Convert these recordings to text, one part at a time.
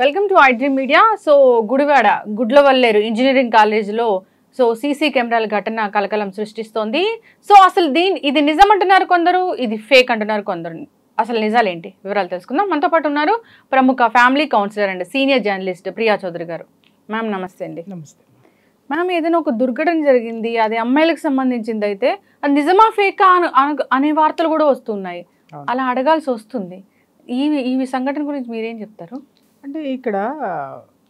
Welcome to dream media so Gudivada Gudlavalleru engineering కాలేజీలో so CC కెమెరాల ఘటన కలకలం సృష్టిస్తోంది సో అసలు దీని ఇది నిజం అంటున్నారు కొందరు ఇది ఫేక్ అంటున్నారు కొందరు అసలు నిజాలేంటి వివరాలు తెలుసుకుందాం మనతో పాటు ఉన్నారు ప్రముఖ family counsellor and senior journalist Priya Chaudhary గారు మ్యామ్ నమస్తే అండి నమస్తే మ్యామ్ ఏదైనా ఒక దుర్ఘటన జరిగింది అది అమ్మాయిలకు సంబంధించింది అయితే అది నిజమా ఫేకా అనే వార్తలు కూడా వస్తున్నాయి అలా అడగాల్సి వస్తుంది ఈ ఈ సంఘటన గురించి మీరేం చెప్తారు అంటే ఇక్కడ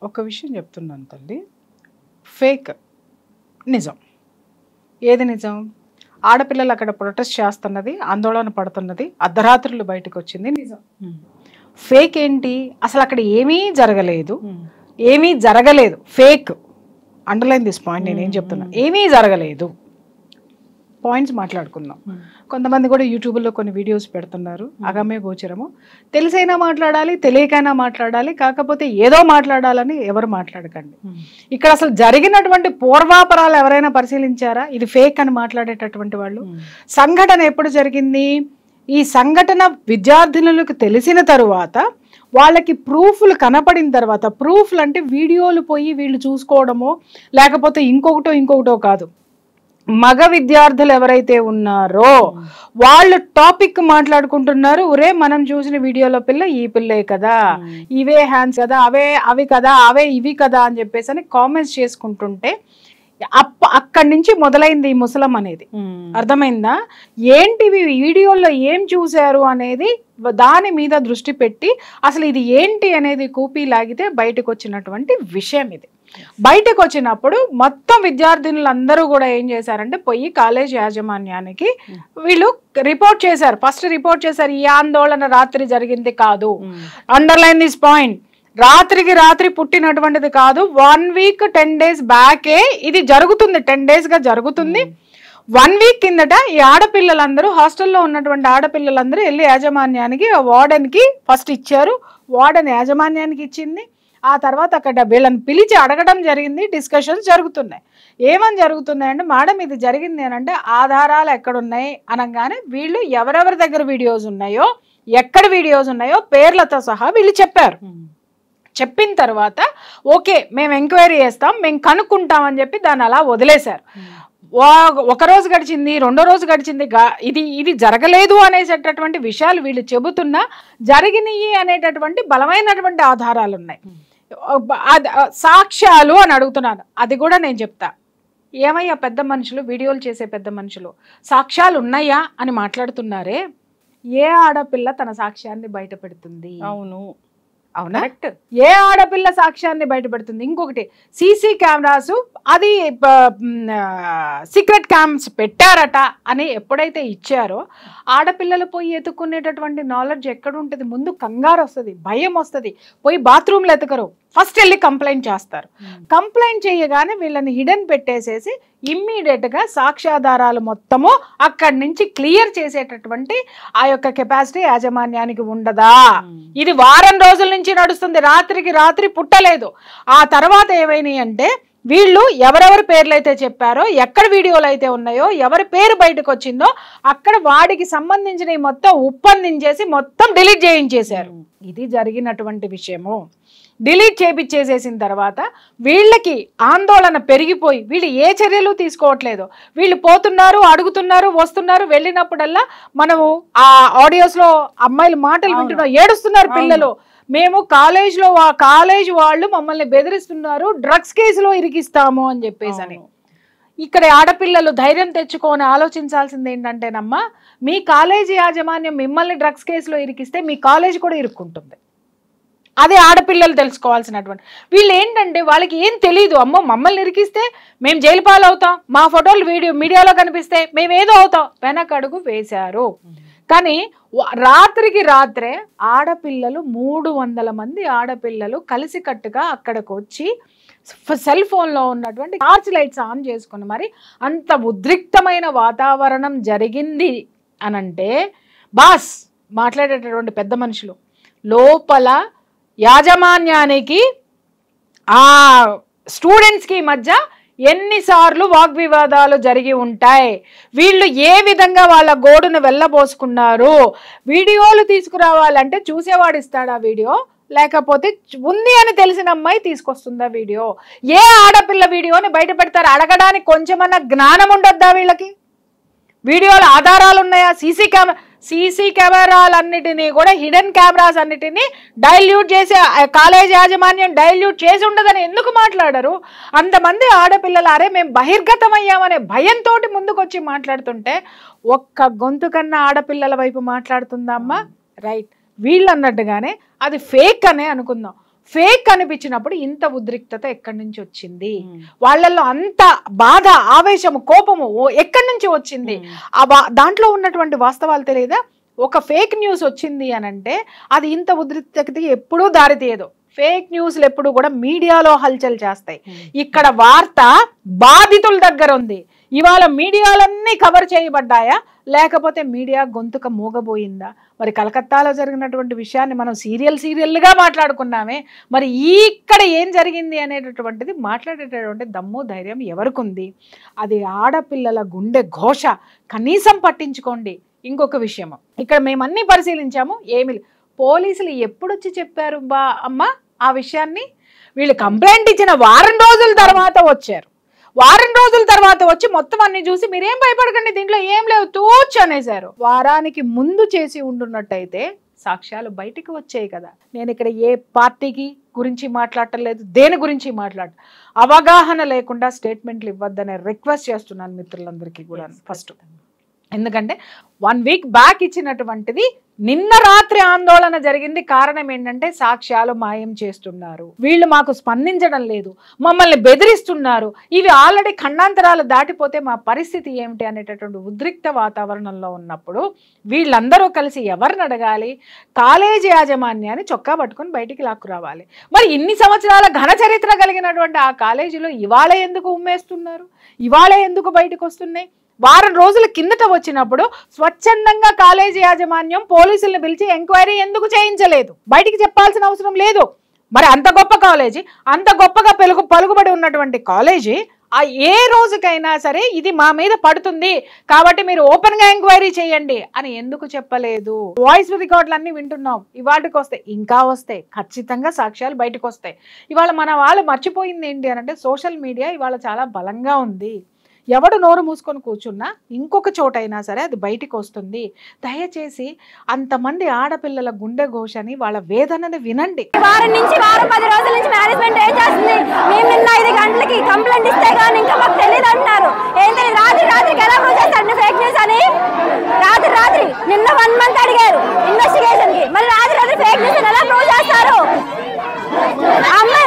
ఒక విషయం చెప్తున్నాను తల్లి ఫేక్ నిజం ఏది నిజం ఆడపిల్లలు అక్కడ ప్రొటెస్ట్ చేస్తున్నది ఆందోళన పడుతున్నది అర్ధరాత్రులు బయటకు వచ్చింది నిజం hmm. ఫేక్ ఏంటి అసలు అక్కడ ఏమీ జరగలేదు hmm. ఏమీ జరగలేదు ఫేక్ అండర్లైన్ దిస్ పాయింట్ నేను ఏం hmm. చెప్తున్నా ఏమీ జరగలేదు పాయింట్స్ మాట్లాడుకుందాం hmm. కొంతమంది కూడా యూట్యూబ్లో కొన్ని వీడియోస్ పెడుతున్నారు hmm. అగమే గోచరము తెలిసైనా మాట్లాడాలి తెలియకైనా మాట్లాడాలి కాకపోతే ఏదో మాట్లాడాలని ఎవరు మాట్లాడకండి hmm. ఇక్కడ అసలు జరిగినటువంటి పూర్వాపరాలు ఎవరైనా పరిశీలించారా ఇది ఫేక్ అని మాట్లాడేటటువంటి వాళ్ళు సంఘటన ఎప్పుడు జరిగింది ఈ సంఘటన విద్యార్థినులకు తెలిసిన తరువాత వాళ్ళకి ప్రూఫ్లు కనపడిన తర్వాత ప్రూఫ్లు అంటే వీడియోలు పోయి వీళ్ళు చూసుకోవడమో లేకపోతే ఇంకొకటో ఇంకొకటో కాదు మగ విద్యార్థులు ఎవరైతే ఉన్నారో వాళ్ళు టాపిక్ మాట్లాడుకుంటున్నారు ఒరే మనం చూసిన వీడియోలో పిల్ల ఈ పిల్లే కదా ఇవే హ్యాండ్స్ కదా అవే అవి కదా అవే ఇవి కదా అని చెప్పేసి అని కామెంట్స్ చేసుకుంటుంటే అప్ప అక్కడి నుంచి మొదలైంది ఈ ముసలం అనేది అర్థమైందా ఏంటివి వీడియోలో ఏం చూశారు అనేది దాని మీద దృష్టి పెట్టి అసలు ఇది ఏంటి అనేది కూపీ లాగితే బయటకు వచ్చినటువంటి విషయం ఇది బయటకు వచ్చినప్పుడు మొత్తం విద్యార్థినులందరూ కూడా ఏం చేశారంటే పోయి కాలేజ్ యాజమాన్యానికి వీళ్ళు రిపోర్ట్ చేశారు ఫస్ట్ రిపోర్ట్ చేశారు ఈ ఆందోళన రాత్రి జరిగింది కాదు అండర్లైన్ దిస్ పాయింట్ రాత్రికి రాత్రి పుట్టినటువంటిది కాదు వన్ వీక్ టెన్ డేస్ బ్యాకే ఇది జరుగుతుంది టెన్ డేస్గా జరుగుతుంది వన్ వీక్ కిందట ఈ ఆడపిల్లలందరూ హాస్టల్లో ఉన్నటువంటి ఆడపిల్లలందరూ వెళ్ళి యాజమాన్యానికి వార్డెన్కి ఫస్ట్ ఇచ్చారు వార్డెన్ యాజమాన్యానికి ఇచ్చింది ఆ తర్వాత అక్కడ వీళ్ళని పిలిచి అడగడం జరిగింది డిస్కషన్స్ జరుగుతున్నాయి ఏమని జరుగుతున్నాయి అంటే మేడం ఇది జరిగింది అంటే ఆధారాలు ఎక్కడున్నాయి అనగానే వీళ్ళు ఎవరెవరి దగ్గర వీడియోస్ ఉన్నాయో ఎక్కడ వీడియోస్ ఉన్నాయో పేర్లతో సహా వీళ్ళు చెప్పారు చెప్పిన తర్వాత ఓకే మేము ఎంక్వైరీ చేస్తాం మేము కనుక్కుంటామని చెప్పి దాన్ని అలా వదిలేశారు ఒక రోజు గడిచింది రెండో రోజు గడిచింది ఇది ఇది జరగలేదు అనేటటువంటి విషయాలు వీళ్ళు చెబుతున్నా జరిగినాయి అనేటటువంటి బలమైనటువంటి ఆధారాలు ఉన్నాయి సాక్ష్యాలు అని అడుగుతున్నాను అది కూడా నేను చెప్తా ఏమయ్యా పెద్ద మనుషులు వీడియోలు చేసే పెద్ద మనుషులు సాక్ష్యాలు ఉన్నాయా అని మాట్లాడుతున్నారే ఏ ఆడపిల్ల తన సాక్ష్యాన్ని బయట పెడుతుంది అవును అవునా ఏ ఆడపిల్ల సాక్ష్యాన్ని బయటపెడుతుంది ఇంకొకటి సీసీ కెమెరాస్ అది సీక్రెట్ క్యామ్స్ పెట్టారట అని ఎప్పుడైతే ఇచ్చారో ఆడపిల్లలు పోయి ఎత్తుకునేటటువంటి నాలెడ్జ్ ఎక్కడ ఉంటుంది ముందు కంగారు వస్తుంది భయం వస్తుంది పోయి బాత్రూమ్లు ఎతకరు ఫస్ట్ వెళ్ళి కంప్లైంట్ చేస్తారు hmm. కంప్లైంట్ చేయగానే వీళ్ళని హిడెన్ పెట్టేసేసి ఇమ్మీడియట్గా సాక్ష్యాధారాలు మొత్తము అక్కడి నుంచి క్లియర్ చేసేటటువంటి ఆ యొక్క కెపాసిటీ యాజమాన్యానికి ఉండదా hmm. ఇది వారం రోజుల నుంచి నడుస్తుంది రాత్రికి రాత్రి పుట్టలేదు ఆ తర్వాత ఏమైనాయి అంటే వీళ్ళు ఎవరెవరి పేర్లు అయితే చెప్పారో ఎక్కడ వీడియోలు అయితే ఉన్నాయో ఎవరి పేరు బయటకు వచ్చిందో అక్కడ వాడికి సంబంధించిన మొత్తం ఉప్పందించేసి మొత్తం డిలీట్ చేయించేశారు hmm. ఇది జరిగినటువంటి విషయము డిలీట్ చేపించేసేసిన తర్వాత వీళ్ళకి ఆందోళన పెరిగిపోయి వీళ్ళు ఏ చర్యలు తీసుకోవట్లేదు వీళ్ళు పోతున్నారు అడుగుతున్నారు వస్తున్నారు వెళ్ళినప్పుడల్లా మనము ఆ ఆడియోస్లో అమ్మాయిలు మాటలు వింటున్నాం ఏడుస్తున్నారు పిల్లలు మేము కాలేజ్లో కాలేజ్ వాళ్ళు మమ్మల్ని బెదిరిస్తున్నారు డ్రగ్స్ కేసులో ఇరికిస్తాము అని చెప్పేసి అని ఇక్కడ ఆడపిల్లలు ధైర్యం తెచ్చుకొని ఆలోచించాల్సింది ఏంటంటేనమ్మా మీ కాలేజీ యాజమాన్యం మిమ్మల్ని డ్రగ్స్ కేసులో ఇరికిస్తే మీ కాలేజీ కూడా ఇరుక్కుంటుంది అదే ఆడపిల్లలు తెలుసుకోవాల్సినటువంటి వీళ్ళు ఏంటంటే వాళ్ళకి ఏం తెలియదు అమ్మో మమ్మల్ని ఇరికిస్తే మేము జైలు పాలవుతాం మా ఫోటోలు వీడియో మీడియాలో కనిపిస్తే మేము ఏదో అవుతాం వెనకడుగు వేశారు కానీ రాత్రికి రాత్రే ఆడపిల్లలు మూడు వందల మంది ఆడపిల్లలు కలిసికట్టుగా అక్కడికి వచ్చి సెల్ ఫోన్లో ఉన్నటువంటి టార్చ్ లైట్స్ ఆన్ చేసుకుని మరి అంత ఉద్రిక్తమైన వాతావరణం జరిగింది అనంటే బాస్ మాట్లాడేటటువంటి పెద్ద మనుషులు లోపల యాజమాన్యానికి ఆ స్టూడెంట్స్కి మధ్య ఎన్నిసార్లు వాగ్వివాదాలు జరిగి ఉంటాయి వీళ్ళు ఏ విధంగా వాళ్ళ గోడును వెళ్ళబోసుకున్నారు వీడియోలు తీసుకురావాలంటే చూసేవాడు ఇస్తాడా వీడియో లేకపోతే ఉంది అని తెలిసిన అమ్మాయి తీసుకొస్తుందా వీడియో ఏ ఆడపిల్ల వీడియోని బయట పెడతారు అడగడానికి కొంచెమన్నా జ్ఞానం ఉండొద్దా వీళ్ళకి వీడియోల ఆధారాలు ఉన్నాయా సీసీ కెమెరా సీసీ కెమెరాలన్నిటినీ కూడా హిడెన్ కెమెరాస్ అన్నిటినీ డైల్యూట్ చేసే కాలేజ్ యాజమాన్యం డైల్యూట్ చేసి ఉండదని ఎందుకు మాట్లాడరు అంతమంది ఆడపిల్లలు అరే మేము బహిర్గతమయ్యామనే భయంతో ముందుకొచ్చి మాట్లాడుతుంటే ఒక్క గొంతు కన్నా ఆడపిల్లల వైపు మాట్లాడుతుందమ్మా రైట్ వీళ్ళు అన్నట్టుగానే అది ఫేక్ అనే అనుకుందాం ఫేక్ అనిపించినప్పుడు ఇంత ఉద్రిక్తత ఎక్కడి నుంచి వచ్చింది వాళ్ళల్లో అంత బాధ ఆవేశము కోపము ఎక్కడి నుంచి వచ్చింది ఆ దాంట్లో ఉన్నటువంటి వాస్తవాలు తెలియదా ఒక ఫేక్ న్యూస్ వచ్చింది అని అంటే అది ఇంత ఉద్రిక్తకి ఎప్పుడూ దారితీయదు ఫేక్ న్యూస్లు ఎప్పుడు కూడా మీడియాలో హల్చల్ చేస్తాయి ఇక్కడ వార్త బాధితుల దగ్గర ఉంది ఇవాళ మీడియాలన్నీ కవర్ చేయబడ్డాయా లేకపోతే మీడియా గొంతుక మూగబోయిందా మరి కలకత్తాలో జరిగినటువంటి విషయాన్ని మనం సీరియల్ సీరియల్గా మాట్లాడుకున్నామే మరి ఇక్కడ ఏం జరిగింది అనేటటువంటిది మాట్లాడేటటువంటి దమ్ము ధైర్యం ఎవరికి అది ఆడపిల్లల గుండె ఘోష కనీసం పట్టించుకోండి ఇంకొక విషయము ఇక్కడ మేమన్నీ పరిశీలించాము ఏమి పోలీసులు ఎప్పుడొచ్చి చెప్పారు బా అమ్మ ఆ విషయాన్ని వీళ్ళు కంప్లైంట్ ఇచ్చిన వారం రోజుల తర్వాత వచ్చారు వారం రోజుల తర్వాత వచ్చి మొత్తం అన్ని చూసి మీరేం భయపడకండి దీంట్లో ఏం లేవు తూచు అనేశారు వారానికి ముందు చేసి ఉండున్నట్టయితే సాక్ష్యాలు బయటికి వచ్చాయి కదా నేను ఇక్కడ ఏ పార్టీకి గురించి మాట్లాడటం లేదు దేని గురించి మాట్లాడ అవగాహన లేకుండా స్టేట్మెంట్లు ఇవ్వద్దనే రిక్వెస్ట్ చేస్తున్నాను మిత్రులందరికీ కూడా ఫస్ట్ ఎందుకంటే వన్ వీక్ బ్యాక్ ఇచ్చినటువంటిది నిన్న రాత్రి ఆందోళన జరిగింది కారణం ఏంటంటే సాక్ష్యాలు మాయం చేస్తున్నారు వీళ్ళు మాకు స్పందించడం లేదు మమ్మల్ని బెదిరిస్తున్నారు ఇవి ఆల్రెడీ ఖండాంతరాలు దాటిపోతే మా పరిస్థితి ఏమిటి అనేటటువంటి ఉద్రిక్త వాతావరణంలో ఉన్నప్పుడు వీళ్ళందరూ కలిసి ఎవరిని అడగాలి కాలేజీ యాజమాన్యాన్ని చొక్కా పట్టుకుని బయటికి లాక్కురావాలి మరి ఇన్ని సంవత్సరాల ఘన చరిత్ర కలిగినటువంటి ఆ కాలేజీలో ఇవాళ ఎందుకు ఉమ్మేస్తున్నారు ఇవాళ ఎందుకు బయటకు వస్తున్నాయి వారం రోజుల కిందట వచ్చినప్పుడు స్వచ్ఛందంగా కాలేజీ యాజమాన్యం పోలీసులను పిలిచి ఎంక్వైరీ ఎందుకు చేయించలేదు బయటికి చెప్పాల్సిన అవసరం లేదు మరి అంత గొప్ప కాలేజీ అంత గొప్పగా పెలుగు పలుకుబడి ఉన్నటువంటి కాలేజీ ఆ ఏ రోజుకైనా సరే ఇది మా మీద పడుతుంది కాబట్టి మీరు ఓపెన్ గా ఎంక్వైరీ చేయండి అని ఎందుకు చెప్పలేదు వాయిస్ అన్ని వింటున్నాం ఇవాటికి వస్తే ఇంకా వస్తే ఖచ్చితంగా సాక్ష్యాలు బయటకు వస్తాయి ఇవాళ మన వాళ్ళు మర్చిపోయింది ఏంటి అని అంటే సోషల్ మీడియా ఇవాళ చాలా బలంగా ఉంది ఎవడు నోరు మూసుకొని కూర్చున్నా ఇంకొక చోట అయినా సరే అది బయటికి వస్తుంది దయచేసి అంతమంది ఆడపిల్లల గుండె ఘోషని వాళ్ళ వేదనని వినండి వారం నుంచి వారం పది రోజుల నుంచి మేనేజ్మెంట్ ఏం చేస్తుంది మేము నిన్న ఐదు గంటలకి కంప్లైంట్ ఇస్తే కానీ ఇంకా మాకు తెలియదు అంటున్నారు ఏంటని రాత్రి రాత్రికి ఎలా ప్రూవ్ ఫేక్ న్యూస్ అని రాత్రి రాత్రి నిన్న వన్ మంత్ అడిగారు ఇన్వెస్టిగేషన్ కి మరి రాత్రి రాత్రి ఫేక్ న్యూస్ ఎలా ప్రూవ్ చేస్తారు అమ్మాయి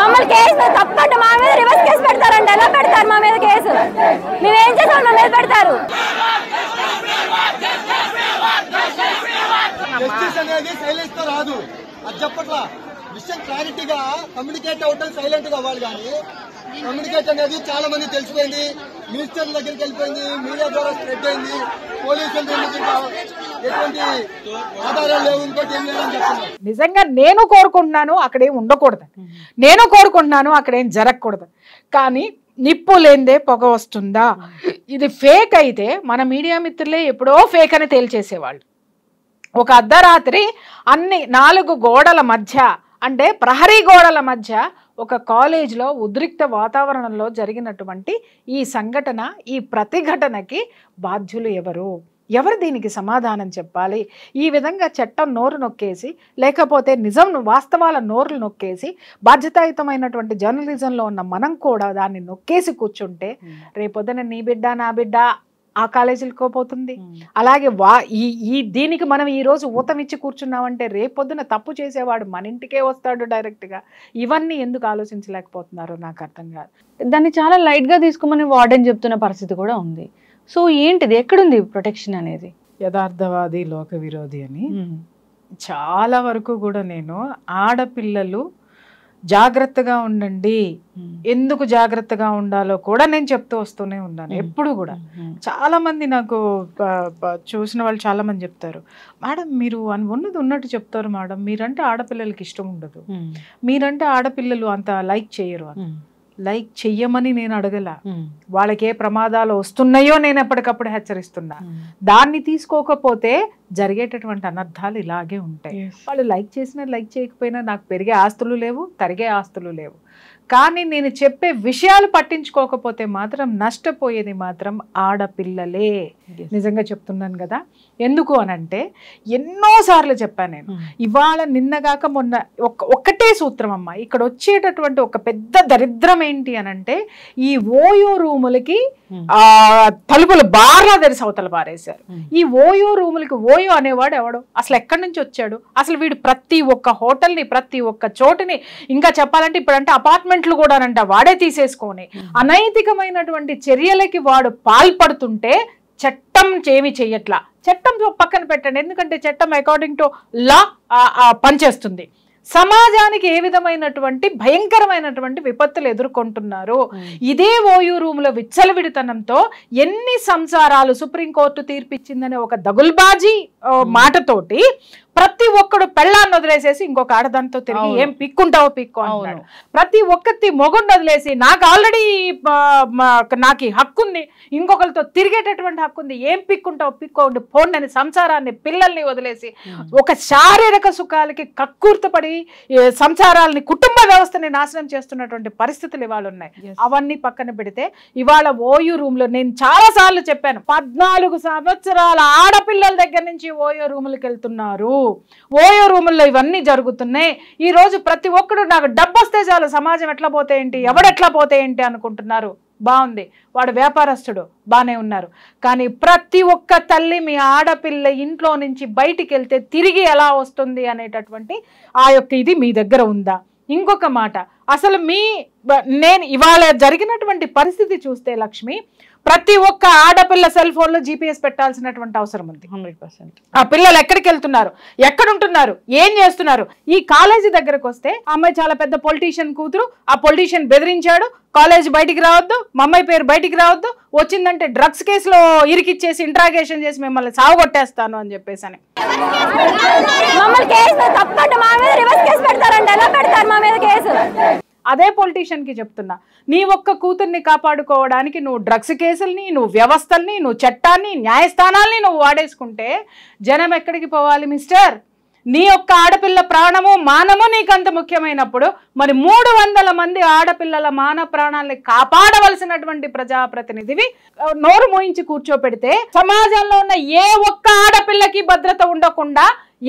మమ్మల్ని కేసు తప్పకుండా మా మీద రివర్స్ కేసు పెడతారండి ఎలా పెడతారు మా మీద కేసు మేమేం చేసాం మా మీద పెడతారు అది చెప్పట్లా విషయం క్లారిటీగా కమ్యూనికేట్ అవటం సైలెంట్ గా అవ్వాలి కానీ కమ్యూనికేట్ అనేది చాలా మంది తెలిసిపోయింది మినిస్టర్ దగ్గరికి వెళ్ళిపోయింది మీడియా ద్వారా స్ప్రెడ్ అయింది పోలీసుల ఎటువంటి ఆధారాలు లేవు ఇంకోటి ఏం లేదని చెప్తున్నారు నిజంగా నేను కోరుకుంటున్నాను అక్కడేం ఉండకూడదు నేను కోరుకుంటున్నాను అక్కడేం జరగకూడదు కానీ నిప్పు లేందే పొగ వస్తుందా ఇది ఫేక్ అయితే మన మీడియా మిత్రులే ఎప్పుడో ఫేక్ అని తేల్చేసేవాళ్ళు ఒక అర్ధరాత్రి అన్ని నాలుగు గోడల మధ్య అంటే ప్రహరీ గోడల మధ్య ఒక కాలేజ్లో ఉద్రిక్త వాతావరణంలో జరిగినటువంటి ఈ సంఘటన ఈ ప్రతిఘటనకి బాధ్యులు ఎవరు ఎవరు దీనికి సమాధానం చెప్పాలి ఈ విధంగా చట్టం నోరు నొక్కేసి లేకపోతే నిజం వాస్తవాల నోరులు నొక్కేసి బాధ్యతాయుతమైనటువంటి జర్నలిజంలో ఉన్న మనం కూడా దాన్ని నొక్కేసి కూర్చుంటే రేపొద్దున నీ బిడ్డ నా బిడ్డ ఆ కాలేజీలకు పోతుంది అలాగే వా ఈ ఈ దీనికి మనం ఈ రోజు ఊతం ఇచ్చి కూర్చున్నామంటే రేపొద్దున తప్పు చేసేవాడు మన ఇంటికే వస్తాడు డైరెక్ట్గా ఇవన్నీ ఎందుకు ఆలోచించలేకపోతున్నారో నాకు అర్థం కాదు దాన్ని చాలా లైట్గా తీసుకోమని వార్డెన్ చెప్తున్న పరిస్థితి కూడా ఉంది సో ఏంటిది ఎక్కడుంది ప్రొటెక్షన్ అనేది యథార్థవాది లోక విరోధి అని చాలా వరకు కూడా నేను ఆడపిల్లలు జాగ్రత్తగా ఉండండి ఎందుకు జాగ్రత్తగా ఉండాలో కూడా నేను చెప్తూ వస్తూనే ఉన్నాను ఎప్పుడు కూడా చాలా మంది నాకు చూసిన వాళ్ళు చాలా మంది చెప్తారు మేడం మీరు అని ఉన్నది ఉన్నట్టు చెప్తారు మేడం మీరంటే ఆడపిల్లలకి ఇష్టం ఉండదు మీరంటే ఆడపిల్లలు అంత లైక్ చేయరు అని లైక్ చెయ్యమని నేను అడగల వాళ్ళకి ఏ ప్రమాదాలు వస్తున్నాయో నేను ఎప్పటికప్పుడు హెచ్చరిస్తున్నా దాన్ని తీసుకోకపోతే జరిగేటటువంటి అనర్థాలు ఇలాగే ఉంటాయి వాళ్ళు లైక్ చేసినా లైక్ చేయకపోయినా నాకు పెరిగే ఆస్తులు లేవు తరిగే ఆస్తులు లేవు కానీ నేను చెప్పే విషయాలు పట్టించుకోకపోతే మాత్రం నష్టపోయేది మాత్రం ఆడపిల్లలే నిజంగా చెప్తున్నాను కదా ఎందుకు అనంటే ఎన్నోసార్లు చెప్పాను నేను hmm. ఇవాళ నిన్నగాక మొన్న ఒక్క ఒక్కటే సూత్రం అమ్మ ఇక్కడ వచ్చేటటువంటి ఒక పెద్ద దరిద్రం ఏంటి అనంటే ఈ ఓయో రూములకి hmm. తలుపులు బార్లా తెరిసి అవతల పారేశారు hmm. ఈ ఓయో రూములకి ఓ ఓయో అనేవాడు ఎవడు అసలు ఎక్కడి నుంచి వచ్చాడు అసలు వీడు ప్రతి ఒక్క హోటల్ని ప్రతి ఒక్క చోటుని ఇంకా చెప్పాలంటే ఇప్పుడంటే అపార్ట్మెంట్లు కూడానంట వాడే తీసేసుకొని అనైతికమైనటువంటి చర్యలకి వాడు పాల్పడుతుంటే చట్టం ఏమి చెయ్యట్లా చట్టం పక్కన పెట్టండి ఎందుకంటే చట్టం అకార్డింగ్ టు లా పనిచేస్తుంది సమాజానికి ఏ విధమైనటువంటి భయంకరమైనటువంటి విపత్తులు ఎదుర్కొంటున్నారు ఇదే ఓయూ రూమ్ల విచ్చలవిడితనంతో ఎన్ని సంసారాలు సుప్రీంకోర్టు తీర్పిచ్చిందనే ఒక దగుల్బాజీ Hmm. మాటతోటి ప్రతి ఒక్కడు పెళ్ళాన్ని వదిలేసేసి ఇంకొక ఆడదానితో తిరిగి ఏం పిక్కుంటావో పిక్కు అంటున్నాడు ప్రతి ఒక్కటి మొగుండు వదిలేసి నాకు ఆల్రెడీ నాకు హక్కు ఉంది ఇంకొకరితో తిరిగేటటువంటి హక్కు ఉంది ఏం పిక్కుంటావు పిక్కో ఫోన్ అని సంసారాన్ని పిల్లల్ని వదిలేసి hmm. ఒక శారీరక సుఖాలకి కక్కుర్తపడి సంసారాలని కుటుంబ వ్యవస్థని నాశనం చేస్తున్నటువంటి పరిస్థితులు ఇవాళ ఉన్నాయి అవన్నీ పక్కన పెడితే ఇవాళ ఓయూ రూమ్ లో నేను చాలా సార్లు చెప్పాను పద్నాలుగు సంవత్సరాల ఆడపిల్లల దగ్గర నుంచి ఓయో రూములకు వెళ్తున్నారు ఓయో రూముల్లో ఇవన్నీ జరుగుతున్నాయి ఈరోజు ప్రతి ఒక్కడు నాకు డబ్బు వస్తే చాలు సమాజం ఎట్లా పోతే ఏంటి ఎవడెట్లా పోతే ఏంటి అనుకుంటున్నారు బాగుంది వాడు వ్యాపారస్తుడు బాగానే ఉన్నారు కానీ ప్రతి ఒక్క తల్లి మీ ఆడపిల్ల ఇంట్లో నుంచి బయటికి వెళ్తే తిరిగి ఎలా వస్తుంది అనేటటువంటి ఆ యొక్క ఇది మీ దగ్గర ఉందా ఇంకొక మాట అసలు మీ నేను ఇవాళ జరిగినటువంటి పరిస్థితి చూస్తే లక్ష్మి ప్రతి ఒక్క ఆడపిల్ల సెల్ ఫోన్ లో జీపీఎస్ పెట్టాల్సినటువంటి అవసరం ఉంది ఆ పిల్లలు ఎక్కడికి వెళ్తున్నారు ఎక్కడుంటున్నారు ఏం చేస్తున్నారు ఈ కాలేజీ దగ్గరకు వస్తే అమ్మాయి చాలా పెద్ద పొలిటీషియన్ కూతురు ఆ పొలిటీషియన్ బెదిరించాడు కాలేజ్ బయటికి రావద్దు మా అమ్మాయి పేరు బయటికి రావద్దు వచ్చిందంటే డ్రగ్స్ కేసులో ఇరికిచ్చేసి ఇంట్రాగేషన్ చేసి మిమ్మల్ని కొట్టేస్తాను అని చెప్పేసి అని పెడతారు అదే పొలిటీషియన్కి చెప్తున్నా నీ ఒక్క కూతుర్ని కాపాడుకోవడానికి నువ్వు డ్రగ్స్ కేసుల్ని నువ్వు వ్యవస్థల్ని నువ్వు చట్టాన్ని న్యాయస్థానాల్ని నువ్వు వాడేసుకుంటే జనం ఎక్కడికి పోవాలి మిస్టర్ నీ యొక్క ఆడపిల్ల ప్రాణము మానము నీకంత ముఖ్యమైనప్పుడు మరి మూడు వందల మంది ఆడపిల్లల మాన ప్రాణాలని కాపాడవలసినటువంటి ప్రజాప్రతినిధివి నోరు మోయించి కూర్చోపెడితే సమాజంలో ఉన్న ఏ ఒక్క ఆడపిల్లకి భద్రత ఉండకుండా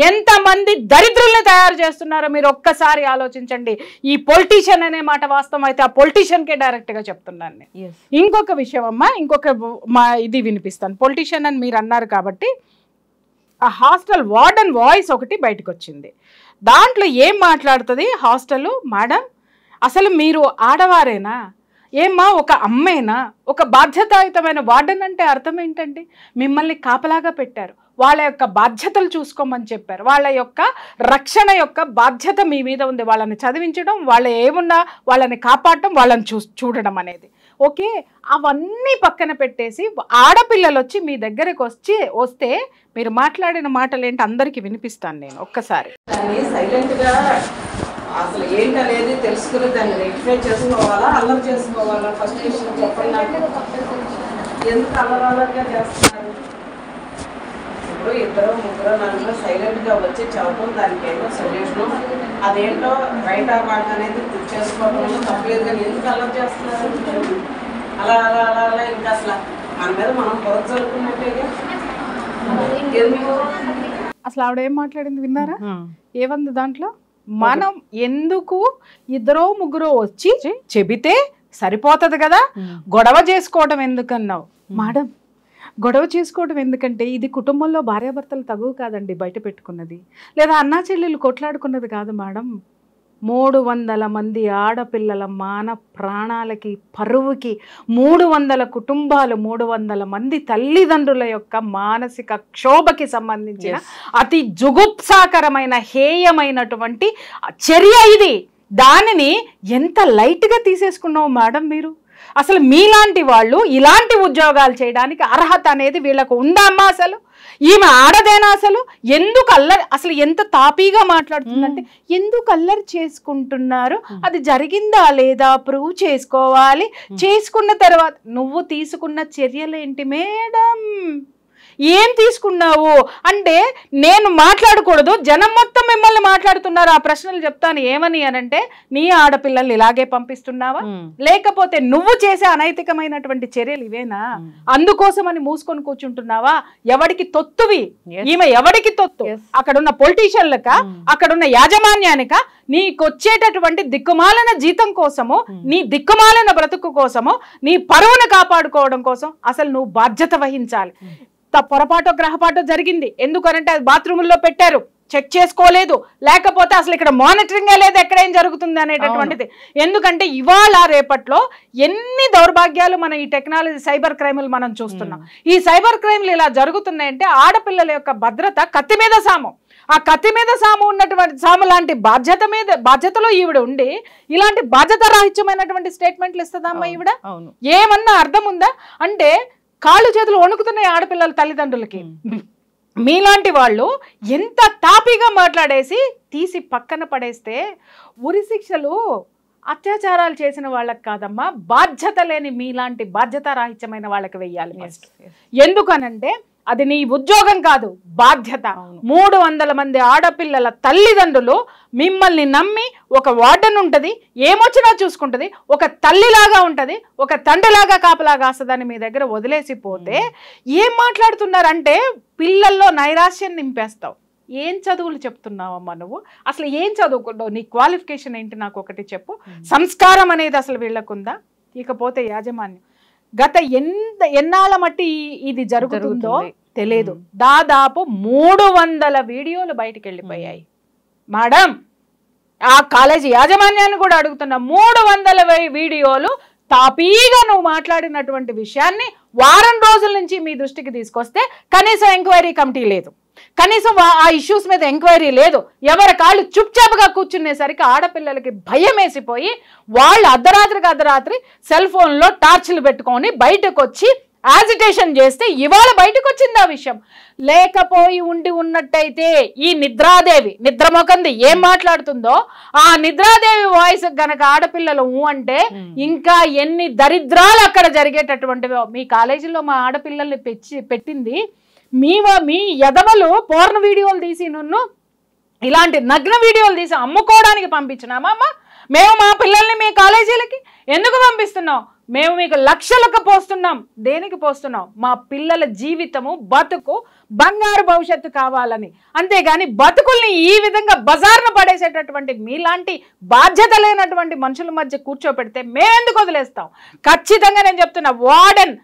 ఎంతమంది దరిద్రుల్ని తయారు చేస్తున్నారో మీరు ఒక్కసారి ఆలోచించండి ఈ పొలిటీషియన్ అనే మాట వాస్తవం అయితే ఆ పొలిటీషియన్కే డైరెక్ట్గా చెప్తున్నాను నేను ఇంకొక విషయం అమ్మ ఇంకొక మా ఇది వినిపిస్తాను పొలిటీషియన్ అని మీరు అన్నారు కాబట్టి ఆ హాస్టల్ వార్డన్ వాయిస్ ఒకటి బయటకు వచ్చింది దాంట్లో ఏం మాట్లాడుతుంది హాస్టల్ మేడం అసలు మీరు ఆడవారేనా ఏమ్మా ఒక అమ్మేనా ఒక బాధ్యతాయుతమైన వార్డెన్ అంటే అర్థం ఏంటండి మిమ్మల్ని కాపలాగా పెట్టారు వాళ్ళ యొక్క బాధ్యతలు చూసుకోమని చెప్పారు వాళ్ళ యొక్క రక్షణ యొక్క బాధ్యత మీ మీద ఉంది వాళ్ళని చదివించడం వాళ్ళ ఏమున్నా వాళ్ళని కాపాడటం వాళ్ళని చూ చూడడం అనేది ఓకే అవన్నీ పక్కన పెట్టేసి ఆడపిల్లలు వచ్చి మీ దగ్గరకు వచ్చి వస్తే మీరు మాట్లాడిన మాటలు ఏంటి అందరికీ వినిపిస్తాను నేను ఒక్కసారి సైలెంట్గా అసలు ఏంటనేది తెలుసుకుని దాన్ని రెక్టిఫై చేసుకోవాలా అల్లరి చేసుకోవాలా ఫస్ట్ విషయం చెప్పండి నాకు ఎందుకు అల్లరి చేస్తున్నారు చేసేటప్పుడు ఇద్దరు ముగ్గురు నన్ను సైలెంట్గా వచ్చి చదువుకుని దానికి ఏదో సొల్యూషను అదేంటో రైట్ ఆ రాంగ్ అనేది గుర్తు చేసుకోవడం తప్పలేదు ఎందుకు అలా చేస్తున్నారు అలా అలా అలా అలా ఇంకా అసలు మన మీద మనం పొరత జరుగుతున్నట్టే అసలు ఆవిడ ఏం మాట్లాడింది విన్నారా ఏమంది దాంట్లో మనం ఎందుకు ఇద్దరో ముగ్గురో వచ్చి చెబితే సరిపోతుంది కదా గొడవ చేసుకోవడం ఎందుకన్నావు మేడం గొడవ చేసుకోవడం ఎందుకంటే ఇది కుటుంబంలో భార్యాభర్తలు తగువు కాదండి బయట పెట్టుకున్నది లేదా అన్నా చెల్లెలు కొట్లాడుకున్నది కాదు మేడం మూడు వందల మంది ఆడపిల్లల మాన ప్రాణాలకి పరువుకి మూడు వందల కుటుంబాలు మూడు వందల మంది తల్లిదండ్రుల యొక్క మానసిక క్షోభకి సంబంధించిన అతి జుగుప్సాకరమైన హేయమైనటువంటి చర్య ఇది దానిని ఎంత లైట్గా తీసేసుకున్నావు మేడం మీరు అసలు మీలాంటి వాళ్ళు ఇలాంటి ఉద్యోగాలు చేయడానికి అర్హత అనేది వీళ్ళకు ఉందామ్మా అసలు ఈమె ఆడదేనా అసలు ఎందుకు అల్లరి అసలు ఎంత తాపీగా మాట్లాడుతుందంటే ఎందుకు అల్లరి చేసుకుంటున్నారు అది జరిగిందా లేదా ప్రూవ్ చేసుకోవాలి చేసుకున్న తర్వాత నువ్వు తీసుకున్న చర్యలేంటి మేడం ఏం తీసుకున్నావు అంటే నేను మాట్లాడకూడదు జనం మొత్తం మిమ్మల్ని మాట్లాడుతున్నారు ఆ ప్రశ్నలు చెప్తాను ఏమని అనంటే నీ ఆడపిల్లల్ని ఇలాగే పంపిస్తున్నావా లేకపోతే నువ్వు చేసే అనైతికమైనటువంటి చర్యలు ఇవేనా అందుకోసమని మూసుకొని కూర్చుంటున్నావా ఎవడికి తొత్తువి ఈమె ఎవడికి తొత్తు అక్కడున్న పొలిటీషియన్లక అక్కడున్న యాజమాన్యానిక నీకొచ్చేటటువంటి దిక్కుమాలన జీతం కోసము నీ దిక్కుమాలన బ్రతుకు కోసము నీ పరువును కాపాడుకోవడం కోసం అసలు నువ్వు బాధ్యత వహించాలి పొరపాటో గ్రహపాటో జరిగింది ఎందుకనంటే అది బాత్రూముల్లో పెట్టారు చెక్ చేసుకోలేదు లేకపోతే అసలు ఇక్కడ మానిటరింగే లేదు ఎక్కడ ఏం జరుగుతుంది అనేటటువంటిది ఎందుకంటే ఇవాళ రేపట్లో ఎన్ని దౌర్భాగ్యాలు మనం ఈ టెక్నాలజీ సైబర్ క్రైమ్లు మనం చూస్తున్నాం ఈ సైబర్ క్రైమ్లు ఇలా జరుగుతున్నాయంటే ఆడపిల్లల యొక్క భద్రత కత్తి మీద సాము ఆ కత్తి మీద సాము ఉన్నటువంటి సాము లాంటి బాధ్యత మీద బాధ్యతలో ఈవిడ ఉండి ఇలాంటి బాధ్యత రాహిత్యమైనటువంటి స్టేట్మెంట్లు ఇస్తుందమ్మా ఈవిడ ఏమన్నా అర్థం ఉందా అంటే కాళ్ళు చేతులు వణుకుతున్నాయి ఆడపిల్లల తల్లిదండ్రులకి hmm. మీలాంటి వాళ్ళు ఎంత తాపీగా మాట్లాడేసి తీసి పక్కన పడేస్తే ఉరి శిక్షలు అత్యాచారాలు చేసిన వాళ్ళకి కాదమ్మా బాధ్యత లేని మీలాంటి బాధ్యతారాహిత్యమైన వాళ్ళకి వెయ్యాలి ఎందుకనంటే అది నీ ఉద్యోగం కాదు బాధ్యత మూడు వందల మంది ఆడపిల్లల తల్లిదండ్రులు మిమ్మల్ని నమ్మి ఒక వార్డన్ ఉంటుంది ఏమొచ్చినా చూసుకుంటుంది ఒక తల్లిలాగా ఉంటుంది ఒక తండ్రిలాగా కాపలా కాస్తుందని మీ దగ్గర వదిలేసి పోతే ఏం మాట్లాడుతున్నారంటే పిల్లల్లో నైరాశ్యం నింపేస్తావు ఏం చదువులు చెప్తున్నావమ్మా నువ్వు అసలు ఏం చదువుకున్నావు నీ క్వాలిఫికేషన్ ఏంటి నాకు ఒకటి చెప్పు సంస్కారం అనేది అసలు వీళ్ళకుందా ఇకపోతే యాజమాన్యం గత ఎంత ఎన్నాళ్ళ మట్టి ఇది జరుగుతుందో తెలియదు దాదాపు మూడు వందల వీడియోలు బయటికి వెళ్ళిపోయాయి మేడం ఆ కాలేజీ యాజమాన్యాన్ని కూడా అడుగుతున్న మూడు వందల వీడియోలు తాపీగా నువ్వు మాట్లాడినటువంటి విషయాన్ని వారం రోజుల నుంచి మీ దృష్టికి తీసుకొస్తే కనీసం ఎంక్వైరీ కమిటీ లేదు కనీసం ఆ ఇష్యూస్ మీద ఎంక్వైరీ లేదు ఎవరి కాళ్ళు చుప్చాపుగా కూర్చునేసరికి ఆడపిల్లలకి భయం వేసిపోయి వాళ్ళు అర్ధరాత్రికి అర్ధరాత్రి సెల్ ఫోన్లో టార్చ్లు పెట్టుకొని బయటకు వచ్చి యాజిటేషన్ చేస్తే ఇవాళ బయటకు వచ్చింది ఆ విషయం లేకపోయి ఉండి ఉన్నట్టయితే ఈ నిద్రాదేవి నిద్రమొకంది ఏం మాట్లాడుతుందో ఆ నిద్రాదేవి వాయిస్ గనక ఆడపిల్లలు అంటే hmm. ఇంకా ఎన్ని దరిద్రాలు అక్కడ జరిగేటటువంటివో మీ కాలేజీలో మా ఆడపిల్లల్ని పెచ్చి పెట్టింది మీ మీ ఎదవలు పూర్ణ వీడియోలు తీసి నన్ను ఇలాంటి నగ్న వీడియోలు తీసి అమ్ముకోవడానికి పంపించినామా అమ్మ మేము మా పిల్లల్ని మీ కాలేజీలకి ఎందుకు పంపిస్తున్నాం మేము మీకు లక్షలకు పోస్తున్నాం దేనికి పోస్తున్నాం మా పిల్లల జీవితము బతుకు బంగారు భవిష్యత్తు కావాలని అంతేగాని బతుకుల్ని ఈ విధంగా బజార్న పడేసేటటువంటి మీలాంటి బాధ్యత లేనటువంటి మనుషుల మధ్య కూర్చోపెడితే మేమెందుకు వదిలేస్తాం ఖచ్చితంగా నేను చెప్తున్నా వార్డెన్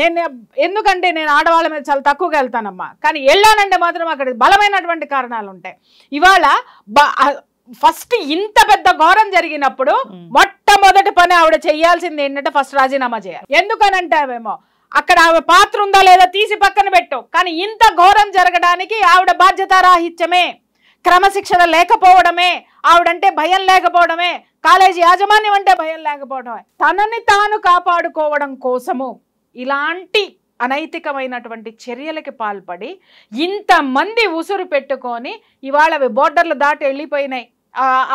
నేను ఎందుకంటే నేను ఆడవాళ్ళ మీద చాలా తక్కువగా వెళ్తానమ్మా కానీ వెళ్ళానంటే మాత్రం అక్కడ బలమైనటువంటి కారణాలు ఉంటాయి ఇవాళ ఫస్ట్ ఇంత పెద్ద ఘోరం జరిగినప్పుడు మొట్ట మొట్టమొదటి పని ఆవిడ చెయ్యాల్సింది ఏంటంటే ఫస్ట్ రాజీనామా చేయాలి ఎందుకని అంటావేమో అక్కడ ఆమె పాత్ర ఉందా లేదా తీసి పక్కన పెట్టు కానీ ఇంత ఘోరం జరగడానికి ఆవిడ బాధ్యతారాహిత్యమే క్రమశిక్షణ లేకపోవడమే ఆవిడంటే భయం లేకపోవడమే కాలేజీ యాజమాన్యం అంటే భయం లేకపోవడమే తనని తాను కాపాడుకోవడం కోసము ఇలాంటి అనైతికమైనటువంటి చర్యలకి పాల్పడి ఇంతమంది ఉసురు పెట్టుకొని ఇవాళ అవి బోర్డర్లు దాటి వెళ్ళిపోయినాయి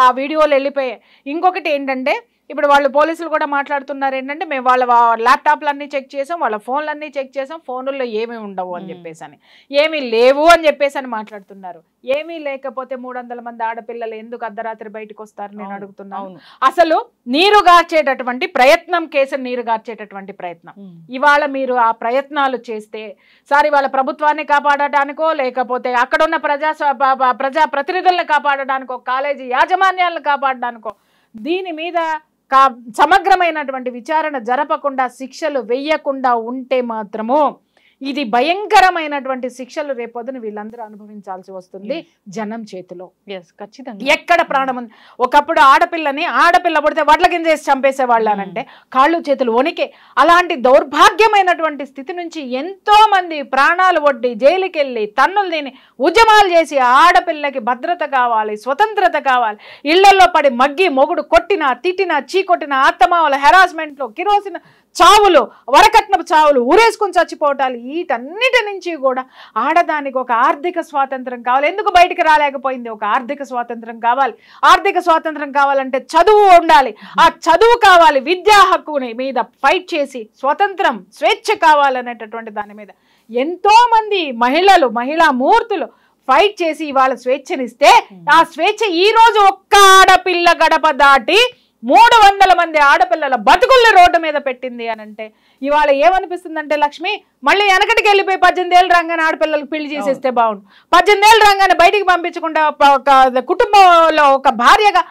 ఆ వీడియోలు వెళ్ళిపోయాయి ఇంకొకటి ఏంటంటే ఇప్పుడు వాళ్ళు పోలీసులు కూడా మాట్లాడుతున్నారు ఏంటంటే మేము వాళ్ళ ల్యాప్టాప్లు అన్నీ చెక్ చేసాం వాళ్ళ ఫోన్లన్నీ చెక్ చేసాం ఫోనుల్లో ఏమీ ఉండవు అని చెప్పేసి అని ఏమీ లేవు అని చెప్పేసి అని మాట్లాడుతున్నారు ఏమీ లేకపోతే మూడు మంది ఆడపిల్లలు ఎందుకు అర్ధరాత్రి బయటకు వస్తారు నేను అడుగుతున్నాను అసలు నీరు గార్చేటటువంటి ప్రయత్నం కేసు నీరు గార్చేటటువంటి ప్రయత్నం ఇవాళ మీరు ఆ ప్రయత్నాలు చేస్తే సార్ ఇవాళ ప్రభుత్వాన్ని కాపాడటానికో లేకపోతే అక్కడున్న ప్రజా ప్రజా ప్రతినిధులను కాపాడడానికో కాలేజీ యాజమాన్యాలను కాపాడడానికో దీని మీద కా సమగ్రమైనటువంటి విచారణ జరపకుండా శిక్షలు వేయకుండా ఉంటే మాత్రము ఇది భయంకరమైనటువంటి శిక్షలు రేపొద్దున వీళ్ళందరూ అనుభవించాల్సి వస్తుంది జనం చేతిలో ఖచ్చితంగా ఎక్కడ ప్రాణం ఉంది ఒకప్పుడు ఆడపిల్లని ఆడపిల్ల పడితే వడ్ల గింజ వేసి చంపేసేవాళ్ళు hmm. కాళ్ళు చేతులు వణికే అలాంటి దౌర్భాగ్యమైనటువంటి స్థితి నుంచి ఎంతో మంది ప్రాణాలు ఒడ్డి జైలుకెళ్ళి తన్నులు తిని ఉద్యమాలు చేసి ఆడపిల్లకి భద్రత కావాలి స్వతంత్రత కావాలి ఇళ్లలో పడి మగ్గి మొగుడు కొట్టినా తిట్టినా చీకొట్టిన అత్తమావల హెరాస్మెంట్లో కిరోసిన చావులు వరకట్నపు చావులు ఊరేసుకుని చచ్చిపోవటాలు వీటన్నిటి నుంచి కూడా ఆడదానికి ఒక ఆర్థిక స్వాతంత్రం కావాలి ఎందుకు బయటికి రాలేకపోయింది ఒక ఆర్థిక స్వాతంత్రం కావాలి ఆర్థిక స్వాతంత్రం కావాలంటే చదువు ఉండాలి ఆ చదువు కావాలి విద్యా హక్కుని మీద ఫైట్ చేసి స్వతంత్రం స్వేచ్ఛ కావాలనేటటువంటి దాని మీద ఎంతోమంది మహిళలు మహిళా మూర్తులు ఫైట్ చేసి ఇవాళ స్వేచ్ఛనిస్తే ఆ స్వేచ్ఛ ఈరోజు ఒక్క ఆడపిల్ల గడప దాటి మూడు వందల మంది ఆడపిల్లల బతుకుల్ని రోడ్డు మీద పెట్టింది అని అంటే ఇవాళ ఏమనిపిస్తుందంటే లక్ష్మి మళ్ళీ వెనకటికి వెళ్ళిపోయి పద్దెనిమిది ఏళ్ళు రంగానే ఆడపిల్లలకు పెళ్లి చేసేస్తే బాగుండు పద్దెనిమిది ఏళ్ళు రంగానే బయటికి పంపించకుండా ఒక కుటుంబంలో ఒక భార్యగా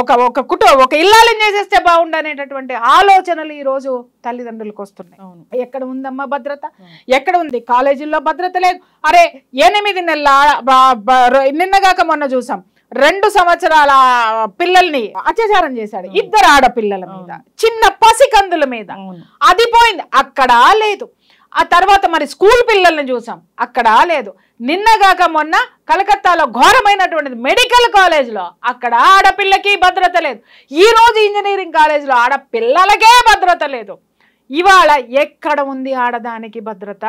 ఒక ఒక కుటుంబ ఒక ఇల్లాలని చేసేస్తే బాగుండు అనేటటువంటి ఆలోచనలు ఈరోజు తల్లిదండ్రులకు వస్తున్నాయి ఎక్కడ ఉందమ్మా భద్రత ఎక్కడ ఉంది కాలేజీల్లో భద్రత లేదు అరే ఎనిమిది నెలల నిన్నగాక మొన్న చూసాం రెండు సంవత్సరాల పిల్లల్ని అత్యాచారం చేశాడు ఇద్దరు ఆడపిల్లల మీద చిన్న పసికందుల మీద అది పోయింది అక్కడ లేదు ఆ తర్వాత మరి స్కూల్ పిల్లల్ని చూసాం అక్కడ లేదు నిన్నగాక మొన్న కలకత్తాలో ఘోరమైనటువంటిది మెడికల్ కాలేజ్లో అక్కడ ఆడపిల్లకి భద్రత లేదు ఈ రోజు ఇంజనీరింగ్ కాలేజ్లో ఆడపిల్లలకే భద్రత లేదు ఇవాళ ఎక్కడ ఉంది ఆడదానికి భద్రత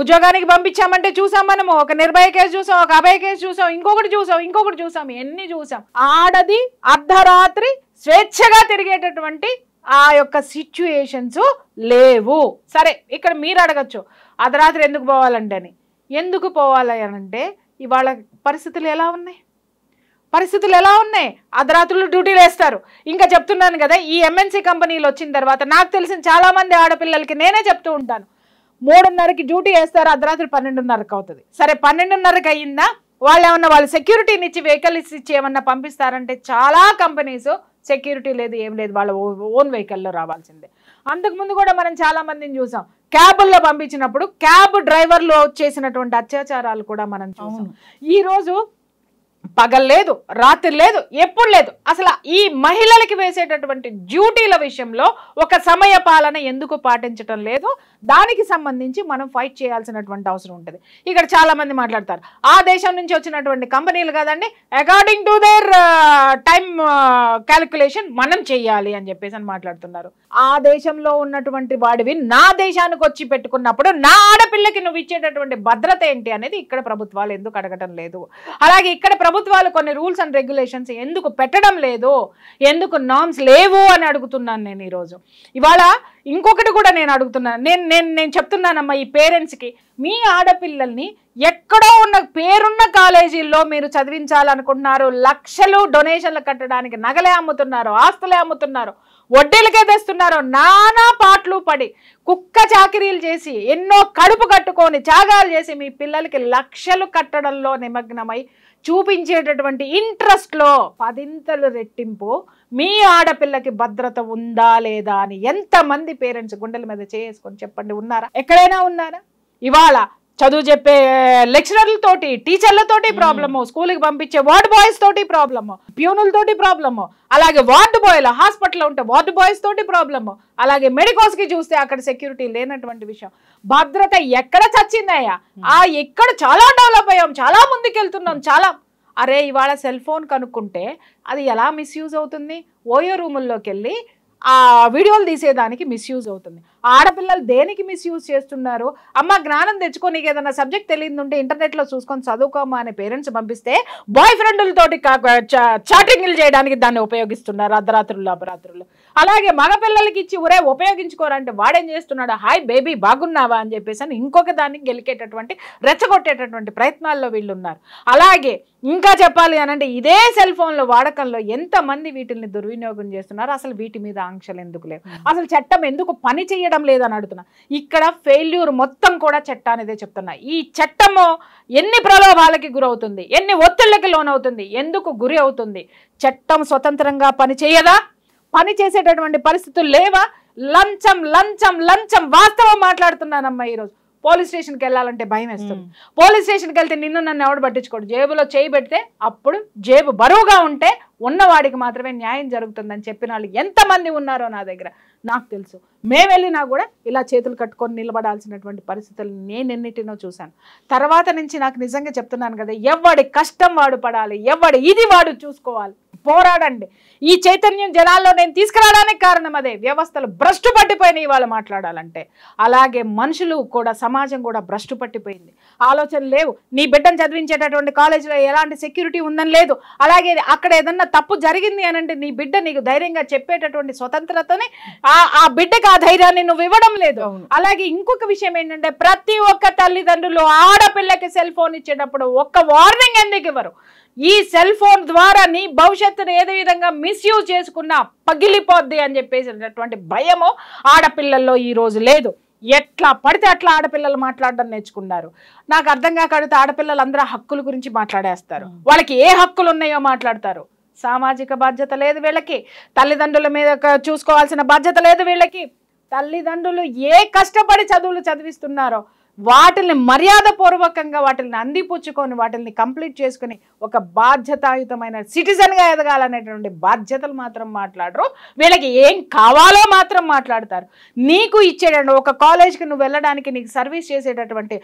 ఉద్యోగానికి పంపించామంటే చూసాం మనము ఒక నిర్భయ కేసు చూసాం ఒక అభయ కేసు చూసాం ఇంకొకటి చూసాం ఇంకొకటి చూసాం ఎన్ని చూసాం ఆడది అర్ధరాత్రి స్వేచ్ఛగా తిరిగేటటువంటి ఆ యొక్క సిచ్యుయేషన్స్ లేవు సరే ఇక్కడ మీరు అడగచ్చు అర్ధరాత్రి ఎందుకు పోవాలంటే అని ఎందుకు పోవాలి అంటే ఇవాళ పరిస్థితులు ఎలా ఉన్నాయి పరిస్థితులు ఎలా ఉన్నాయి అర్ధరాత్రులు డ్యూటీలు వేస్తారు ఇంకా చెప్తున్నాను కదా ఈ ఎంఎన్సీ కంపెనీలు వచ్చిన తర్వాత నాకు తెలిసిన చాలామంది ఆడపిల్లలకి నేనే చెప్తూ ఉంటాను మూడున్నరకి డ్యూటీ వేస్తారు అర్ధరాత్రి పన్నెండున్నరకు అవుతుంది సరే పన్నెండున్నరకు అయ్యిందా వాళ్ళు ఏమన్నా వాళ్ళు సెక్యూరిటీని ఇచ్చి వెహికల్స్ ఇచ్చి ఏమన్నా పంపిస్తారంటే చాలా కంపెనీస్ సెక్యూరిటీ లేదు ఏం లేదు వాళ్ళ ఓన్ వెహికల్లో రావాల్సిందే అంతకుముందు కూడా మనం చాలా మందిని చూసాం క్యాబుల్లో పంపించినప్పుడు క్యాబ్ డ్రైవర్లో చేసినటువంటి అత్యాచారాలు కూడా మనం చూసాం ఈరోజు పగలు లేదు రాత్రి లేదు ఎప్పుడు లేదు అసలు ఈ మహిళలకి వేసేటటువంటి డ్యూటీల విషయంలో ఒక సమయ పాలన ఎందుకు పాటించటం లేదు దానికి సంబంధించి మనం ఫైట్ చేయాల్సినటువంటి అవసరం ఉంటుంది ఇక్కడ చాలామంది మాట్లాడతారు ఆ దేశం నుంచి వచ్చినటువంటి కంపెనీలు కదండి according to their time calculation మనం చేయాలి అని చెప్పేసి అని మాట్లాడుతున్నారు ఆ దేశంలో ఉన్నటువంటి వాడివి నా దేశానికి వచ్చి పెట్టుకున్నప్పుడు నా ఆడపిల్లకి నువ్వు ఇచ్చేటటువంటి భద్రత ఏంటి అనేది ఇక్కడ ప్రభుత్వాలు ఎందుకు అడగటం లేదు అలాగే ఇక్కడ ప్రభుత్వాలు కొన్ని రూల్స్ అండ్ రెగ్యులేషన్స్ ఎందుకు పెట్టడం లేదు ఎందుకు నామ్స్ లేవు అని అడుగుతున్నాను నేను ఈరోజు ఇవాళ ఇంకొకటి కూడా నేను అడుగుతున్నాను నేను నేను నేను చెప్తున్నానమ్మా ఈ పేరెంట్స్కి మీ ఆడపిల్లల్ని ఎక్కడో ఉన్న పేరున్న కాలేజీల్లో మీరు చదివించాలనుకుంటున్నారు లక్షలు డొనేషన్లు కట్టడానికి నగలే అమ్ముతున్నారు ఆస్తులే అమ్ముతున్నారు వడ్డీలకే తెస్తున్నారు నానా పాటలు పడి కుక్క చాకరీలు చేసి ఎన్నో కడుపు కట్టుకొని త్యాగాలు చేసి మీ పిల్లలకి లక్షలు కట్టడంలో నిమగ్నమై చూపించేటటువంటి ఇంట్రెస్ట్లో పదింతలు రెట్టింపు మీ ఆడపిల్లకి భద్రత ఉందా లేదా అని ఎంతమంది పేరెంట్స్ గుండెల మీద చేసుకొని చెప్పండి ఉన్నారా ఎక్కడైనా ఉన్నారా ఇవాళ చదువు చెప్పే లెక్చరర్లతో టీచర్లతోటి ప్రాబ్లము స్కూల్కి పంపించే వార్డ్ బాయ్స్ తోటి ప్రాబ్లము ప్యూనులతోటి ప్రాబ్లము అలాగే వార్డ్ బాయ్లు హాస్పిటల్లో ఉంటే వార్డ్ బాయ్స్ తోటి ప్రాబ్లము అలాగే మెడికోస్కి చూస్తే అక్కడ సెక్యూరిటీ లేనటువంటి విషయం భద్రత ఎక్కడ చచ్చిందయ్యా ఆ ఎక్కడ చాలా డెవలప్ అయ్యాం చాలా ముందుకెళ్తున్నాం చాలా అరే ఇవాళ సెల్ ఫోన్ కనుక్కుంటే అది ఎలా మిస్యూజ్ అవుతుంది ఓయో రూముల్లోకి వెళ్ళి ఆ వీడియోలు తీసేదానికి మిస్యూజ్ అవుతుంది ఆడపిల్లలు దేనికి మిస్యూజ్ చేస్తున్నారు అమ్మ జ్ఞానం తెచ్చుకో నీకు ఏదైనా సబ్జెక్ట్ తెలియదు ఉంటే ఇంటర్నెట్లో చూసుకొని చదువుకోమా అని పేరెంట్స్ పంపిస్తే బాయ్ ఫ్రెండ్లతోటి చాటింగ్లు చేయడానికి దాన్ని ఉపయోగిస్తున్నారు అర్ధరాత్రులు అపరాత్రులు అలాగే మగపిల్లలకి ఇచ్చి ఊరే ఉపయోగించుకోరంటే వాడేం చేస్తున్నాడు హాయ్ బేబీ బాగున్నావా అని చెప్పేసి అని ఇంకొక దాన్ని గెలికేటటువంటి రెచ్చగొట్టేటటువంటి ప్రయత్నాల్లో వీళ్ళు ఉన్నారు అలాగే ఇంకా చెప్పాలి అనంటే ఇదే సెల్ ఫోన్ల వాడకంలో ఎంతమంది వీటిని దుర్వినియోగం చేస్తున్నారు అసలు వీటి మీద ఆంక్షలు ఎందుకు లేవు అసలు చట్టం ఎందుకు పని చేయడం చట్టం లేదని అడుగుతున్నా ఇక్కడ ఫెయిల్యూర్ మొత్తం కూడా చట్టం అనేదే చెప్తున్నా ఈ చట్టము ఎన్ని ప్రలోభాలకి గురవుతుంది ఎన్ని ఒత్తిళ్లకి లోనవుతుంది ఎందుకు గురి అవుతుంది చట్టం స్వతంత్రంగా పనిచేయదా పని చేసేటటువంటి పరిస్థితులు లేవా లంచం లంచం లంచం వాస్తవం మాట్లాడుతున్నానమ్మా ఈరోజు పోలీస్ స్టేషన్కి వెళ్ళాలంటే భయం వేస్తుంది పోలీస్ స్టేషన్కి వెళ్తే నిన్ను నన్ను ఎవడు పట్టించుకోడు జేబులో చేయి పెడితే అప్పుడు జేబు బరువుగా ఉంటే ఉన్నవాడికి మాత్రమే న్యాయం జరుగుతుందని చెప్పిన వాళ్ళు ఎంతమంది ఉన్నారో నా దగ్గర నాకు తెలుసు మేము వెళ్ళినా కూడా ఇలా చేతులు కట్టుకొని నిలబడాల్సినటువంటి పరిస్థితులు ఎన్నిటినో చూశాను తర్వాత నుంచి నాకు నిజంగా చెప్తున్నాను కదా ఎవడి కష్టం వాడు పడాలి ఎవడి ఇది వాడు చూసుకోవాలి పోరాడండి ఈ చైతన్యం జనాల్లో నేను తీసుకురావడానికి కారణం అదే వ్యవస్థలు భ్రష్టు పట్టిపోయినాయి ఇవాళ మాట్లాడాలంటే అలాగే మనుషులు కూడా సమాజం కూడా భ్రష్టు పట్టిపోయింది ఆలోచనలు లేవు నీ బిడ్డను చదివించేటటువంటి కాలేజీలో ఎలాంటి సెక్యూరిటీ ఉందని లేదు అలాగే అక్కడ ఏదన్నా తప్పు జరిగింది అనంటే నీ బిడ్డ నీకు ధైర్యంగా చెప్పేటటువంటి స్వతంత్రతని ఆ బిడ్డకు ఆ ధైర్యాన్ని నువ్వు ఇవ్వడం లేదు అలాగే ఇంకొక విషయం ఏంటంటే ప్రతి ఒక్క తల్లిదండ్రులు ఆడపిల్లకి సెల్ ఫోన్ ఇచ్చేటప్పుడు ఒక్క వార్నింగ్ ఎందుకు ఇవ్వరు ఈ సెల్ ఫోన్ ద్వారా నీ భవిష్యత్తును ఏది విధంగా మిస్యూజ్ చేసుకున్నా పగిలిపోద్ది అని చెప్పేసినటువంటి భయము ఆడపిల్లల్లో ఈరోజు లేదు ఎట్లా పడితే అట్లా ఆడపిల్లలు మాట్లాడడం నేర్చుకున్నారు నాకు అర్థం కాకపోతే ఆడపిల్లలు అందరూ హక్కుల గురించి మాట్లాడేస్తారు వాళ్ళకి ఏ హక్కులు ఉన్నాయో మాట్లాడతారు సామాజిక బాధ్యత లేదు వీళ్ళకి తల్లిదండ్రుల మీద చూసుకోవాల్సిన బాధ్యత లేదు వీళ్ళకి తల్లిదండ్రులు ఏ కష్టపడి చదువులు చదివిస్తున్నారో వాటిని మర్యాదపూర్వకంగా వాటిని అందిపుచ్చుకొని వాటిని కంప్లీట్ చేసుకుని ఒక బాధ్యతాయుతమైన సిటిజన్గా ఎదగాలనేటువంటి బాధ్యతలు మాత్రం మాట్లాడరు వీళ్ళకి ఏం కావాలో మాత్రం మాట్లాడతారు నీకు ఇచ్చేటండి ఒక కాలేజ్కి నువ్వు వెళ్ళడానికి నీకు సర్వీస్ చేసేటటువంటి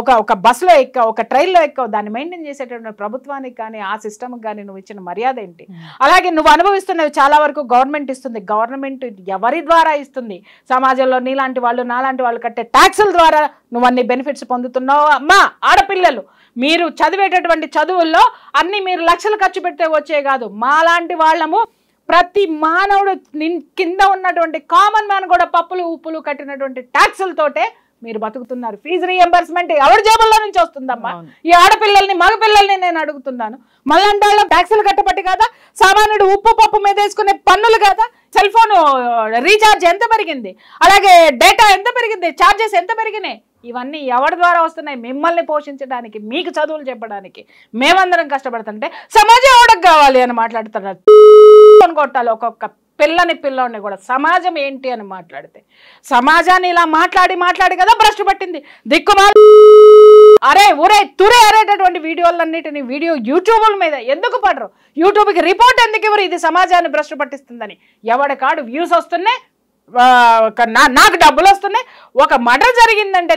ఒక ఒక బస్సులో ఎక్క ఒక ట్రైన్లో ఎక్కవు దాన్ని మెయింటైన్ చేసేటటువంటి ప్రభుత్వానికి కానీ ఆ సిస్టమ్కి కానీ నువ్వు ఇచ్చిన మర్యాద ఏంటి అలాగే నువ్వు అనుభవిస్తున్నవి చాలా వరకు గవర్నమెంట్ ఇస్తుంది గవర్నమెంట్ ఎవరి ద్వారా ఇస్తుంది సమాజంలో నీలాంటి వాళ్ళు నాలాంటి వాళ్ళు కట్టే ట్యాక్సుల ద్వారా నువ్వు అన్ని బెనిఫిట్స్ పొందుతున్నావు అమ్మా ఆడపిల్లలు మీరు చదివేటటువంటి చదువుల్లో అన్ని మీరు లక్షలు ఖర్చు పెడితే వచ్చే కాదు మాలాంటి వాళ్ళము ప్రతి మానవుడు కింద ఉన్నటువంటి కామన్ మ్యాన్ కూడా పప్పులు ఉప్పులు కట్టినటువంటి ట్యాక్సులతోటే మీరు బతుకుతున్నారు ఫీజు రీఎంబర్స్మెంట్ ఎవరి జేబుల్లో నుంచి వస్తుందమ్మా ఈ ఆడపిల్లల్ని మగపిల్లల్ని నేను అడుగుతున్నాను మళ్ళీ వాళ్ళు ట్యాక్సులు కట్టబట్టి కదా సామాన్యుడు ఉప్పు పప్పు మీద వేసుకునే పన్నులు కదా సెల్ ఫోన్ రీఛార్జ్ ఎంత పెరిగింది అలాగే డేటా ఎంత పెరిగింది ఛార్జెస్ ఎంత పెరిగినాయి ఇవన్నీ ఎవరి ద్వారా వస్తున్నాయి మిమ్మల్ని పోషించడానికి మీకు చదువులు చెప్పడానికి మేమందరం కష్టపడుతుంటే సమాజం ఎవడకు కావాలి అని మాట్లాడుతున్నారు కొట్టాలి ఒక్కొక్క పిల్లని పిల్లని కూడా సమాజం ఏంటి అని మాట్లాడితే సమాజాన్ని ఇలా మాట్లాడి మాట్లాడి కదా భ్రష్ పట్టింది దిక్కుమాల అరే ఊరే తురే అరేటటువంటి వీడియోలన్నిటినీ వీడియో యూట్యూబుల మీద ఎందుకు పడరు యూట్యూబ్కి రిపోర్ట్ ఎందుకు ఇవ్వరు ఇది సమాజాన్ని భ్రష్ పట్టిస్తుందని కాడు వ్యూస్ వస్తున్నాయి నాకు డబ్బులు వస్తున్నాయి ఒక మర్డర్ జరిగిందంటే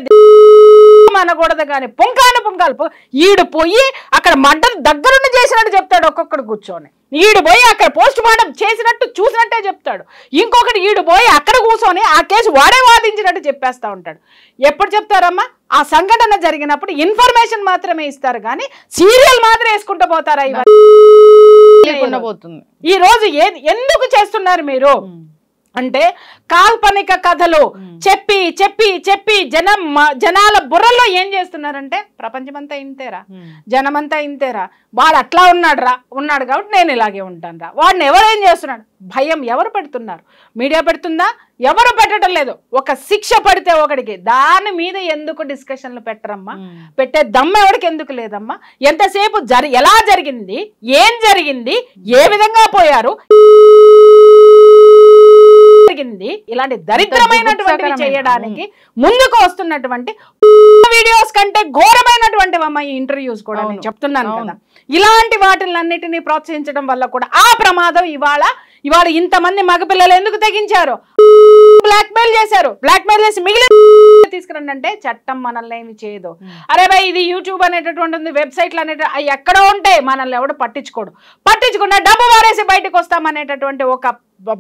అనకూడదు కానీ పుంకాను పుంకాలు ఈడు పోయి అక్కడ మర్డర్ దగ్గరుండి చేసినట్టు చెప్తాడు ఒక్కొక్కడు కూర్చొని ఈడు పోయి అక్కడ పోస్ట్ మార్టం చేసినట్టు చూసినట్టే చెప్తాడు ఇంకొకటి ఈడు పోయి అక్కడ కూర్చొని ఆ కేసు వాడే వాదించినట్టు చెప్పేస్తూ ఉంటాడు ఎప్పుడు చెప్తారమ్మా ఆ సంఘటన జరిగినప్పుడు ఇన్ఫర్మేషన్ మాత్రమే ఇస్తారు కానీ సీరియల్ మాత్రం వేసుకుంటూ పోతారా ఈ రోజు ఎందుకు చేస్తున్నారు మీరు అంటే కాల్పనిక కథలు చెప్పి చెప్పి చెప్పి జనం జనాల బుర్రలో ఏం చేస్తున్నారంటే ప్రపంచమంతా ఇంతేరా జనమంతా ఇంతేరా వాడు అట్లా ఉన్నాడు రా ఉన్నాడు కాబట్టి నేను ఇలాగే ఉంటాను రా వాడిని ఎవరేం చేస్తున్నాడు భయం ఎవరు పెడుతున్నారు మీడియా పెడుతుందా ఎవరు పెట్టడం లేదు ఒక శిక్ష పడితే ఒకడికి దాని మీద ఎందుకు డిస్కషన్లు పెట్టరమ్మా పెట్టే దమ్మ ఎవరికి ఎందుకు లేదమ్మా ఎంతసేపు జరి ఎలా జరిగింది ఏం జరిగింది ఏ విధంగా పోయారు జరిగింది ఇలాంటి దరిద్రమైనటువంటి చేయడానికి ముందుకు వస్తున్నటువంటి వీడియోస్ కంటే ఘోరమైనటువంటి అమ్మాయి ఇంటర్వ్యూస్ కూడా నేను చెప్తున్నాను కదా ఇలాంటి వాటిలన్నిటిని ప్రోత్సహించడం వల్ల కూడా ఆ ప్రమాదం ఇవాళ ఇవాళ ఇంతమంది మగపిల్లలు ఎందుకు తెగించారు బ్లాక్ మెయిల్ చేశారు బ్లాక్ మెయిల్ చేసి మిగిలిన తీసుకురండి అంటే చట్టం మనల్ని ఏమి చేయదు అరే భాయ్ ఇది యూట్యూబ్ అనేటటువంటి ఉంది వెబ్సైట్లు అనేట అవి ఎక్కడో ఉంటాయి మనల్ని ఎవడు పట్టించుకోడు పట్టించుకున్న డబ్బు వారేసి బయటకు వస్తామనేటటువంటి ఒక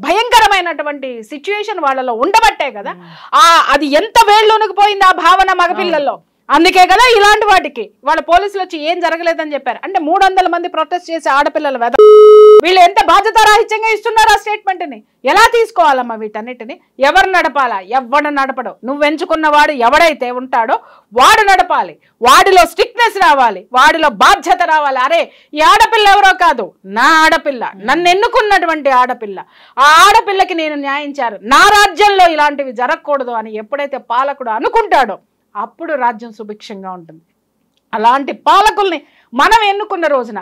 భయంకరమైనటువంటి సిచ్యువేషన్ వాళ్ళలో ఉండబట్టే కదా ఆ అది ఎంత వేళ్ళు పోయింది ఆ భావన మగపిల్లల్లో అందుకే కదా ఇలాంటి వాటికి వాళ్ళ పోలీసులు వచ్చి ఏం జరగలేదని చెప్పారు అంటే మూడు మంది ప్రొటెస్ట్ చేసే ఆడపిల్లల వెద వీళ్ళు ఎంత బాధ్యత రాహిత్యంగా ఇస్తున్నారు ఆ స్టేట్మెంట్ని ఎలా తీసుకోవాలమ్మా వీటన్నిటిని ఎవరు నడపాలా ఎవడ నడపడు నువ్వు ఎంచుకున్న వాడు ఎవడైతే ఉంటాడో వాడు నడపాలి వాడిలో స్టిక్నెస్ రావాలి వాడిలో బాధ్యత రావాలి అరే ఈ ఆడపిల్ల ఎవరో కాదు నా ఆడపిల్ల నన్ను ఎన్నుకున్నటువంటి ఆడపిల్ల ఆ ఆడపిల్లకి నేను న్యాయించారు నా రాజ్యంలో ఇలాంటివి జరగకూడదు అని ఎప్పుడైతే పాలకుడు అనుకుంటాడో అప్పుడు రాజ్యం సుభిక్షంగా ఉంటుంది అలాంటి పాలకుల్ని మనం ఎన్నుకున్న రోజున